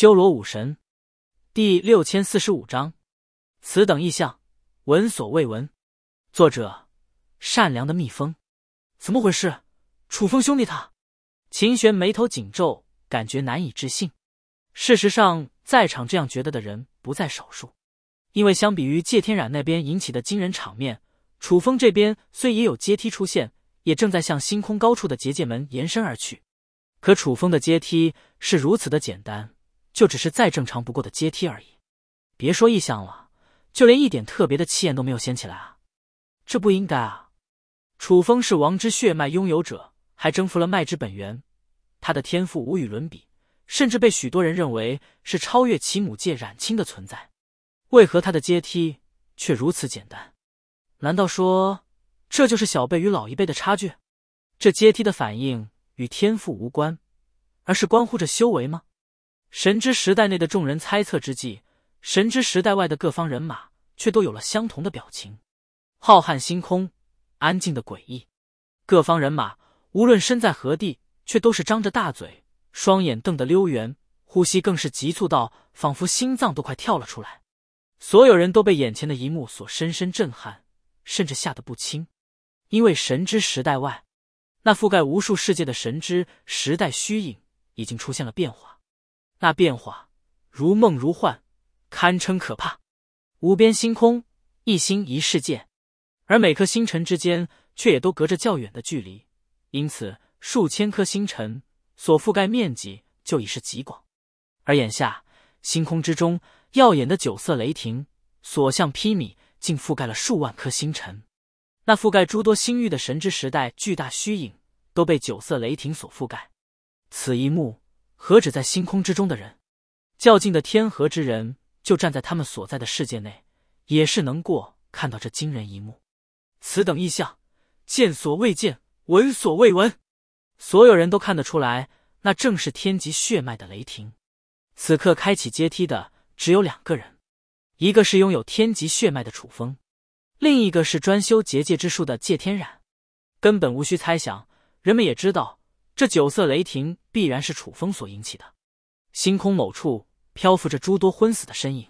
修罗武神，第六千四十五章，此等异象，闻所未闻。作者：善良的蜜蜂。怎么回事？楚风兄弟他？秦玄眉头紧皱，感觉难以置信。事实上，在场这样觉得的人不在少数。因为相比于芥天染那边引起的惊人场面，楚风这边虽也有阶梯出现，也正在向星空高处的结界门延伸而去，可楚风的阶梯是如此的简单。就只是再正常不过的阶梯而已，别说异象了，就连一点特别的气焰都没有掀起来啊！这不应该啊！楚风是王之血脉拥有者，还征服了脉之本源，他的天赋无与伦比，甚至被许多人认为是超越其母界染青的存在。为何他的阶梯却如此简单？难道说这就是小辈与老一辈的差距？这阶梯的反应与天赋无关，而是关乎着修为吗？神之时代内的众人猜测之际，神之时代外的各方人马却都有了相同的表情。浩瀚星空，安静的诡异。各方人马无论身在何地，却都是张着大嘴，双眼瞪得溜圆，呼吸更是急促到仿佛心脏都快跳了出来。所有人都被眼前的一幕所深深震撼，甚至吓得不轻。因为神之时代外，那覆盖无数世界的神之时代虚影已经出现了变化。那变化如梦如幻，堪称可怕。无边星空，一星一世界，而每颗星辰之间却也都隔着较远的距离，因此数千颗星辰所覆盖面积就已是极广。而眼下，星空之中耀眼的九色雷霆所向披靡，竟覆盖了数万颗星辰。那覆盖诸多星域的神之时代巨大虚影都被九色雷霆所覆盖，此一幕。何止在星空之中的人，较近的天河之人就站在他们所在的世界内，也是能过看到这惊人一幕。此等异象，见所未见，闻所未闻。所有人都看得出来，那正是天级血脉的雷霆。此刻开启阶梯的只有两个人，一个是拥有天级血脉的楚风，另一个是专修结界之术的谢天然。根本无需猜想，人们也知道。这九色雷霆必然是楚风所引起的。星空某处漂浮着诸多昏死的身影，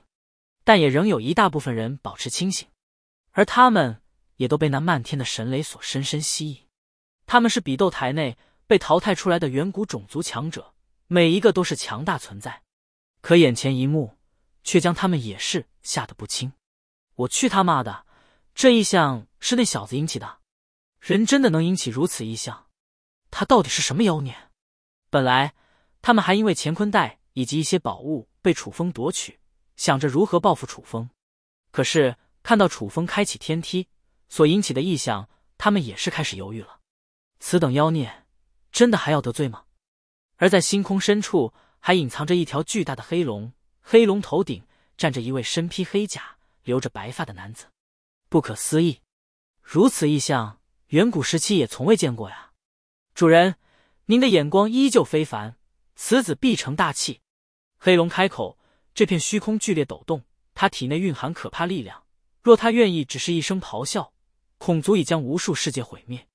但也仍有一大部分人保持清醒，而他们也都被那漫天的神雷所深深吸引。他们是比斗台内被淘汰出来的远古种族强者，每一个都是强大存在。可眼前一幕却将他们也是吓得不轻。我去他妈的，这异象是那小子引起的？人真的能引起如此异象？他到底是什么妖孽？本来他们还因为乾坤袋以及一些宝物被楚风夺取，想着如何报复楚风。可是看到楚风开启天梯所引起的异象，他们也是开始犹豫了。此等妖孽，真的还要得罪吗？而在星空深处，还隐藏着一条巨大的黑龙。黑龙头顶站着一位身披黑甲、留着白发的男子。不可思议，如此异象，远古时期也从未见过呀。主人，您的眼光依旧非凡，此子必成大器。黑龙开口，这片虚空剧烈抖动，他体内蕴含可怕力量，若他愿意，只是一声咆哮，恐足以将无数世界毁灭。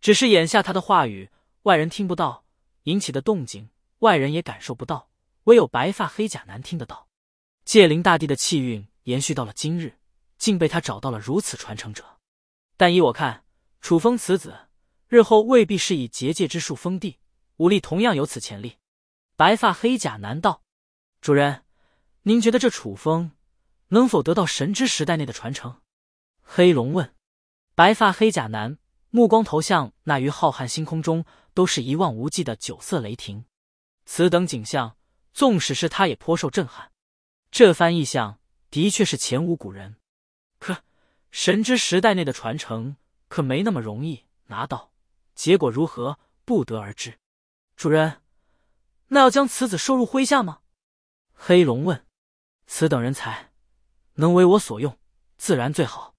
只是眼下他的话语，外人听不到，引起的动静，外人也感受不到，唯有白发黑甲男听得到。界灵大帝的气运延续到了今日，竟被他找到了如此传承者。但依我看，楚风此子。日后未必是以结界之术封地，武力同样有此潜力。白发黑甲男道：“主人，您觉得这楚风能否得到神之时代内的传承？”黑龙问。白发黑甲男目光投向那于浩瀚星空中都是一望无际的九色雷霆，此等景象，纵使是他也颇受震撼。这番意象的确是前无古人，可神之时代内的传承可没那么容易拿到。结果如何不得而知，主人，那要将此子收入麾下吗？黑龙问。此等人才能为我所用，自然最好。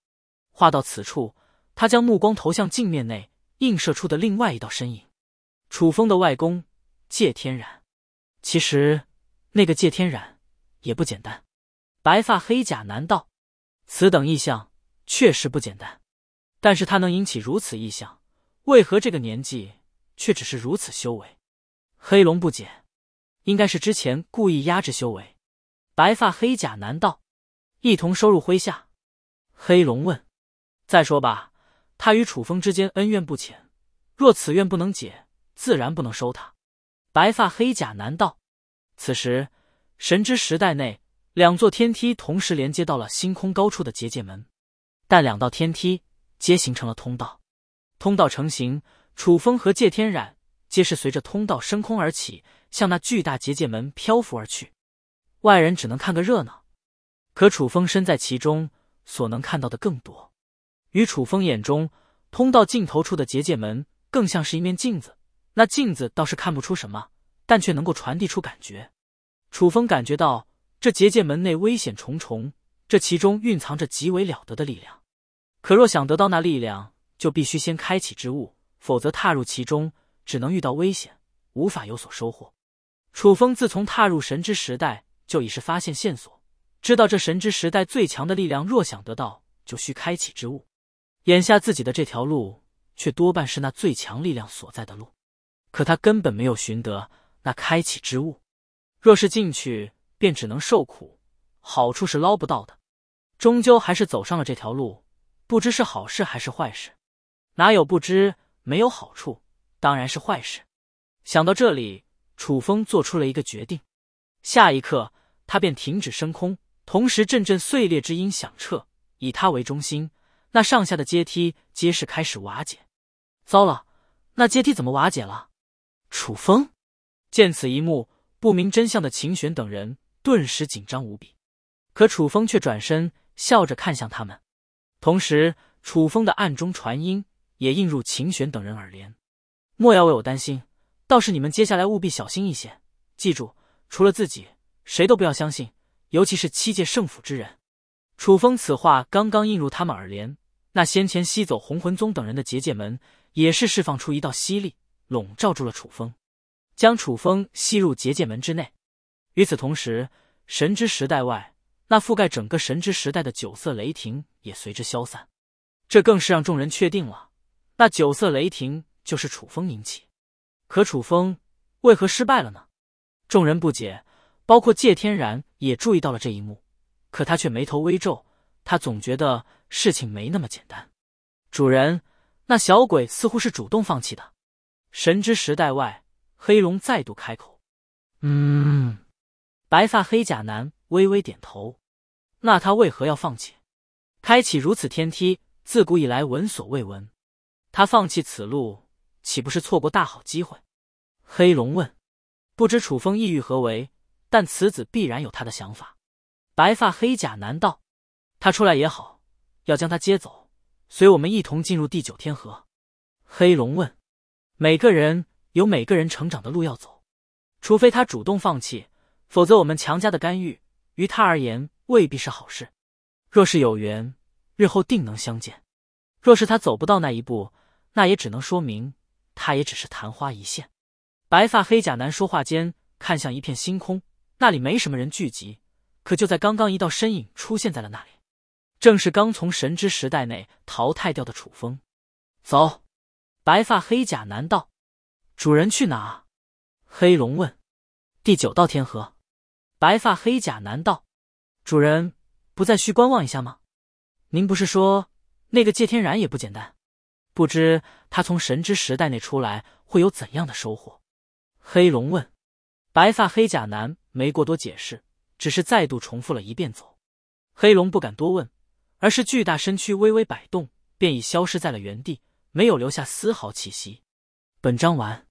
话到此处，他将目光投向镜面内映射出的另外一道身影——楚风的外公谢天然。其实，那个谢天然也不简单。白发黑甲男道：“此等异象确实不简单，但是他能引起如此异象。”为何这个年纪却只是如此修为？黑龙不解，应该是之前故意压制修为。白发黑甲男道：“一同收入麾下。”黑龙问：“再说吧，他与楚风之间恩怨不浅，若此怨不能解，自然不能收他。”白发黑甲男道。此时，神之时代内两座天梯同时连接到了星空高处的结界门，但两道天梯皆形成了通道。通道成型，楚风和谢天染皆是随着通道升空而起，向那巨大结界门漂浮而去。外人只能看个热闹，可楚风身在其中，所能看到的更多。于楚风眼中通道尽头处的结界门，更像是一面镜子。那镜子倒是看不出什么，但却能够传递出感觉。楚风感觉到这结界门内危险重重，这其中蕴藏着极为了得的力量。可若想得到那力量，就必须先开启之物，否则踏入其中只能遇到危险，无法有所收获。楚风自从踏入神之时代，就已是发现线索，知道这神之时代最强的力量，若想得到，就需开启之物。眼下自己的这条路，却多半是那最强力量所在的路，可他根本没有寻得那开启之物。若是进去，便只能受苦，好处是捞不到的。终究还是走上了这条路，不知是好事还是坏事。哪有不知没有好处，当然是坏事。想到这里，楚风做出了一个决定。下一刻，他便停止升空，同时阵阵碎裂之音响彻，以他为中心，那上下的阶梯皆是开始瓦解。糟了，那阶梯怎么瓦解了？楚风见此一幕，不明真相的秦玄等人顿时紧张无比。可楚风却转身笑着看向他们，同时楚风的暗中传音。也映入秦玄等人耳帘，莫要为我担心。倒是你们接下来务必小心一些，记住，除了自己，谁都不要相信，尤其是七界圣府之人。楚风此话刚刚映入他们耳帘，那先前吸走红魂宗等人的结界门，也是释放出一道吸力，笼罩住了楚风，将楚风吸入结界门之内。与此同时，神之时代外，那覆盖整个神之时代的九色雷霆也随之消散，这更是让众人确定了。那九色雷霆就是楚风引起，可楚风为何失败了呢？众人不解，包括谢天然也注意到了这一幕，可他却眉头微皱，他总觉得事情没那么简单。主人，那小鬼似乎是主动放弃的。神之时代外，黑龙再度开口：“嗯。”白发黑甲男微微点头：“那他为何要放弃？开启如此天梯，自古以来闻所未闻。”他放弃此路，岂不是错过大好机会？黑龙问：“不知楚风意欲何为？但此子必然有他的想法。”白发黑甲男道：“他出来也好，要将他接走，随我们一同进入第九天河。”黑龙问：“每个人有每个人成长的路要走，除非他主动放弃，否则我们强加的干预于他而言未必是好事。若是有缘，日后定能相见；若是他走不到那一步，”那也只能说明，他也只是昙花一现。白发黑甲男说话间看向一片星空，那里没什么人聚集，可就在刚刚，一道身影出现在了那里，正是刚从神之时代内淘汰掉的楚风。走，白发黑甲男道：“主人去哪？”黑龙问：“第九道天河。”白发黑甲男道：“主人不再需观望一下吗？您不是说那个戒天然也不简单？”不知他从神之时代内出来会有怎样的收获？黑龙问。白发黑甲男没过多解释，只是再度重复了一遍走。黑龙不敢多问，而是巨大身躯微微摆动，便已消失在了原地，没有留下丝毫气息。本章完。